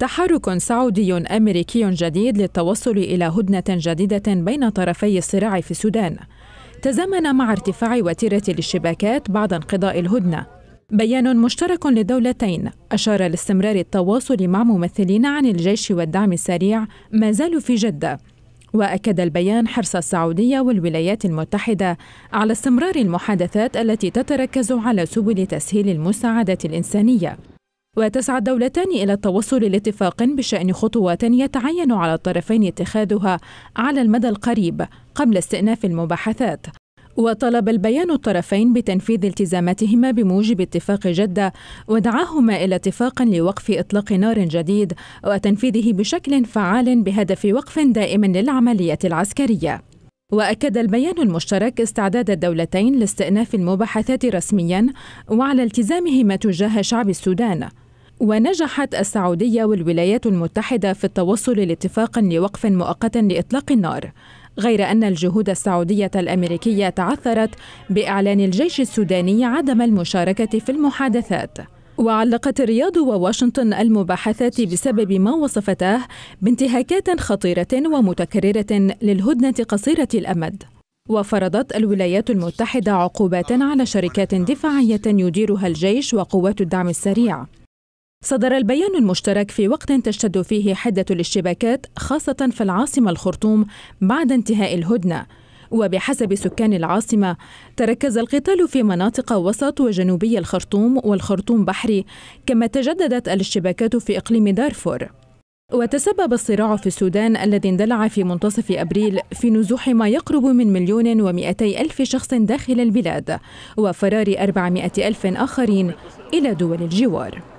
تحرك سعودي امريكي جديد للتوصل الى هدنه جديده بين طرفي الصراع في السودان تزامن مع ارتفاع وتيره الاشتباكات بعد انقضاء الهدنه بيان مشترك للدولتين اشار لاستمرار التواصل مع ممثلين عن الجيش والدعم السريع ما زالوا في جده واكد البيان حرص السعوديه والولايات المتحده على استمرار المحادثات التي تتركز على سبل تسهيل المساعده الانسانيه وتسعى الدولتان إلى التوصل لاتفاق بشأن خطوات يتعين على الطرفين اتخاذها على المدى القريب قبل استئناف المباحثات وطلب البيان الطرفين بتنفيذ التزاماتهما بموجب اتفاق جدة ودعاهما إلى اتفاق لوقف إطلاق نار جديد وتنفيذه بشكل فعال بهدف وقف دائم للعملية العسكرية وأكد البيان المشترك استعداد الدولتين لاستئناف المباحثات رسميا وعلى التزامهما تجاه شعب السودان ونجحت السعودية والولايات المتحدة في التوصل لاتفاق لوقف مؤقت لإطلاق النار غير أن الجهود السعودية الأمريكية تعثرت بإعلان الجيش السوداني عدم المشاركة في المحادثات وعلقت الرياض وواشنطن المباحثات بسبب ما وصفتاه بانتهاكات خطيرة ومتكررة للهدنة قصيرة الأمد وفرضت الولايات المتحدة عقوبات على شركات دفاعية يديرها الجيش وقوات الدعم السريع صدر البيان المشترك في وقت تشتد فيه حدة الاشتباكات خاصة في العاصمة الخرطوم بعد انتهاء الهدنة وبحسب سكان العاصمة تركز القتال في مناطق وسط وجنوبي الخرطوم والخرطوم بحري كما تجددت الاشتباكات في إقليم دارفور وتسبب الصراع في السودان الذي اندلع في منتصف أبريل في نزوح ما يقرب من مليون ومئتي ألف شخص داخل البلاد وفرار أربعمائة ألف آخرين إلى دول الجوار